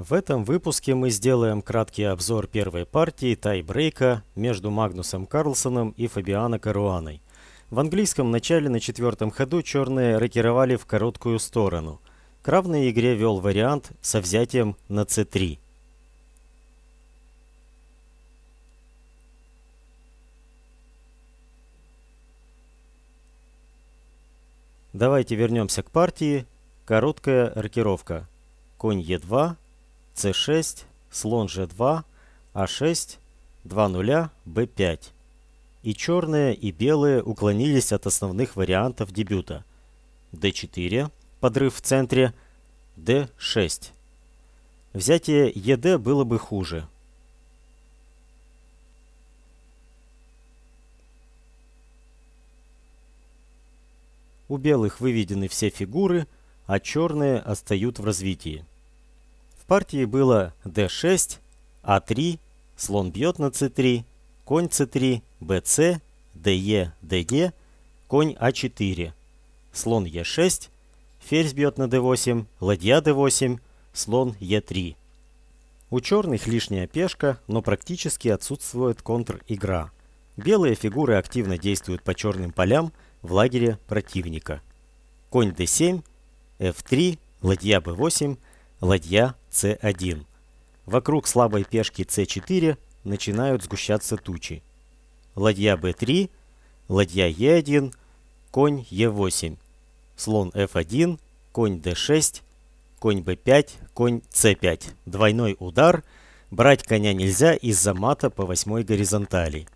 В этом выпуске мы сделаем краткий обзор первой партии тайбрейка между Магнусом Карлсоном и Фабиано Каруаной. В английском начале на четвертом ходу черные рокировали в короткую сторону. К равной игре вел вариант со взятием на c3. Давайте вернемся к партии. Короткая рокировка. Конь e2, c6, слон g2, a 6 2 0, b5. И черные, и белые уклонились от основных вариантов дебюта. d4, подрыв в центре, d6. Взятие ед было бы хуже. У белых выведены все фигуры, а черные остают в развитии партии было d6, a3, а слон бьет на c3, конь c3, bc, de, dg, конь a а 4 слон e 6 ферзь бьет на d8, ладья d8, слон e 3 У черных лишняя пешка, но практически отсутствует контр-игра. Белые фигуры активно действуют по черным полям в лагере противника. Конь d7, f3, ладья b8, Ладья c1. Вокруг слабой пешки c4 начинают сгущаться тучи. Ладья b3, ладья e1, конь e8, слон f1, конь d6, конь b5, конь c5. Двойной удар. Брать коня нельзя из-за мата по восьмой горизонтали.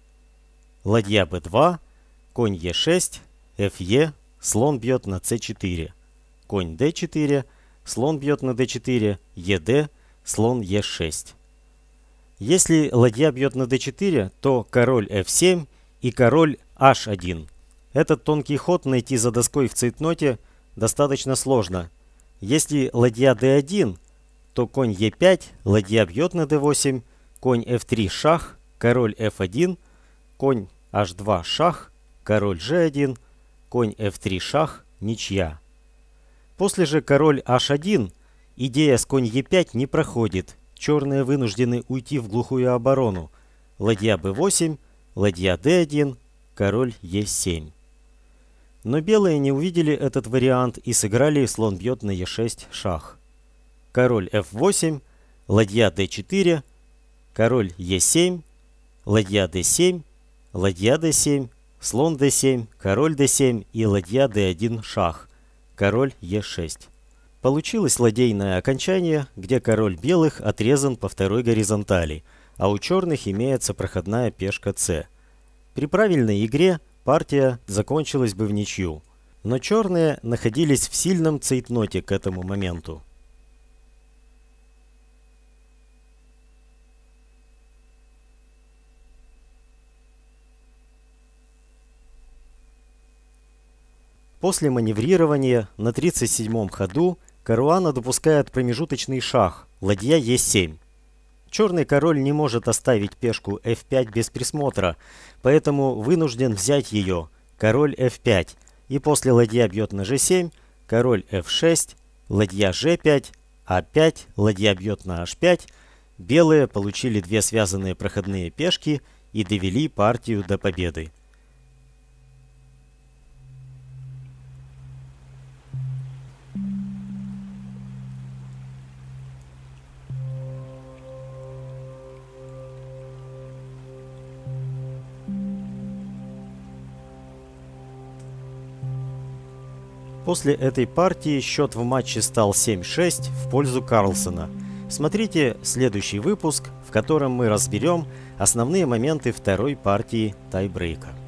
Ладья b2, конь e6, fe, слон бьет на c4, конь d4, слон бьет на d4, ед, слон e6. Если ладья бьет на d4, то король f7 и король h1. Этот тонкий ход найти за доской в цейтноте достаточно сложно. Если ладья d1, то конь e5, ладья бьет на d8, конь f3 шах, король f1, конь h2 шах, король g1, конь f3 шах, ничья. После же король h1, идея с конь e5 не проходит, черные вынуждены уйти в глухую оборону. Ладья b8, ладья d1, король e7. Но белые не увидели этот вариант и сыграли слон бьет на e6 шах. Король f8, ладья d4, король e7, ладья d7, ладья d7, слон d7, король d7 и ладья d1 шах король Е6. Получилось ладейное окончание, где король белых отрезан по второй горизонтали, а у черных имеется проходная пешка С. При правильной игре партия закончилась бы в ничью, но черные находились в сильном цейтноте к этому моменту. После маневрирования на 37-м ходу Каруана допускает промежуточный шах: ладья Е7. Черный король не может оставить пешку f5 без присмотра, поэтому вынужден взять ее, король f5, и после ладья бьет на g7, король f6, ладья g5, а5, ладья бьет на h5, белые получили две связанные проходные пешки и довели партию до победы. После этой партии счет в матче стал 7-6 в пользу Карлсона. Смотрите следующий выпуск, в котором мы разберем основные моменты второй партии тайбрейка.